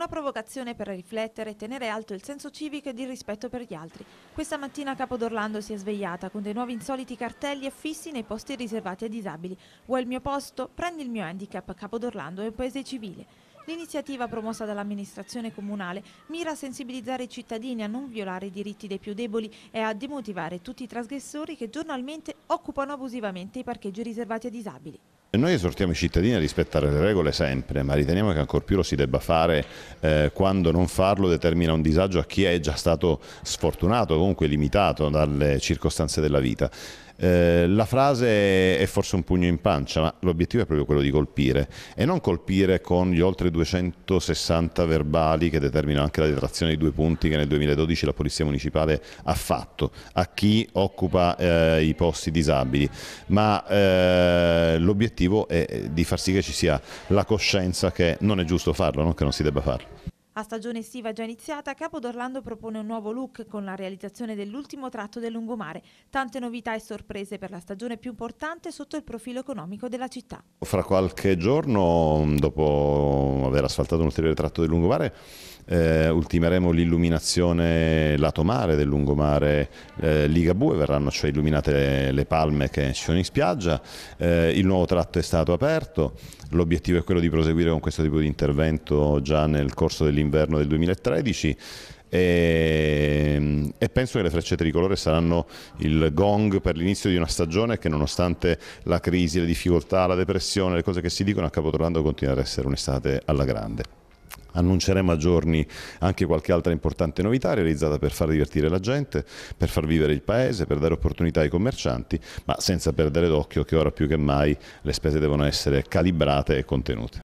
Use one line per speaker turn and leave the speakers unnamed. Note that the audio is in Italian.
Una provocazione per riflettere e tenere alto il senso civico ed il rispetto per gli altri. Questa mattina Capo d'Orlando si è svegliata con dei nuovi insoliti cartelli affissi nei posti riservati ai disabili. Vuoi il mio posto? Prendi il mio handicap. Capo d'Orlando è un paese civile. L'iniziativa promossa dall'amministrazione comunale mira a sensibilizzare i cittadini a non violare i diritti dei più deboli e a demotivare tutti i trasgressori che giornalmente occupano abusivamente i parcheggi riservati ai disabili.
Noi esortiamo i cittadini a rispettare le regole sempre, ma riteniamo che ancor più lo si debba fare eh, quando non farlo determina un disagio a chi è già stato sfortunato comunque limitato dalle circostanze della vita. Eh, la frase è forse un pugno in pancia, ma l'obiettivo è proprio quello di colpire e non colpire con gli oltre 260 verbali che determinano anche la detrazione di due punti che nel 2012 la Polizia Municipale ha fatto a chi occupa eh, i posti disabili, ma eh, l'obiettivo è di far sì che ci sia la coscienza che non è giusto farlo, non che non si debba farlo.
A stagione estiva già iniziata, Capo d'Orlando propone un nuovo look con la realizzazione dell'ultimo tratto del lungomare. Tante novità e sorprese per la stagione più importante sotto il profilo economico della città.
Fra qualche giorno, dopo aver asfaltato un ulteriore tratto del lungomare, eh, ultimeremo l'illuminazione lato mare del lungomare eh, Ligabue, verranno cioè illuminate le, le palme che ci sono in spiaggia, eh, il nuovo tratto è stato aperto, l'obiettivo è quello di proseguire con questo tipo di intervento già nel corso dell'inverno dell'inverno del 2013 e, ehm, e, penso che le frecce tricolore saranno il gong per l'inizio di una stagione che nonostante la crisi, le difficoltà, la depressione, le cose che si dicono a Capotorlando continua ad essere un'estate alla grande. Annunceremo a giorni anche qualche altra importante novità realizzata per far divertire la gente, per far vivere il paese, per dare opportunità ai commercianti, ma senza perdere d'occhio che ora più che mai le spese devono essere calibrate e contenute.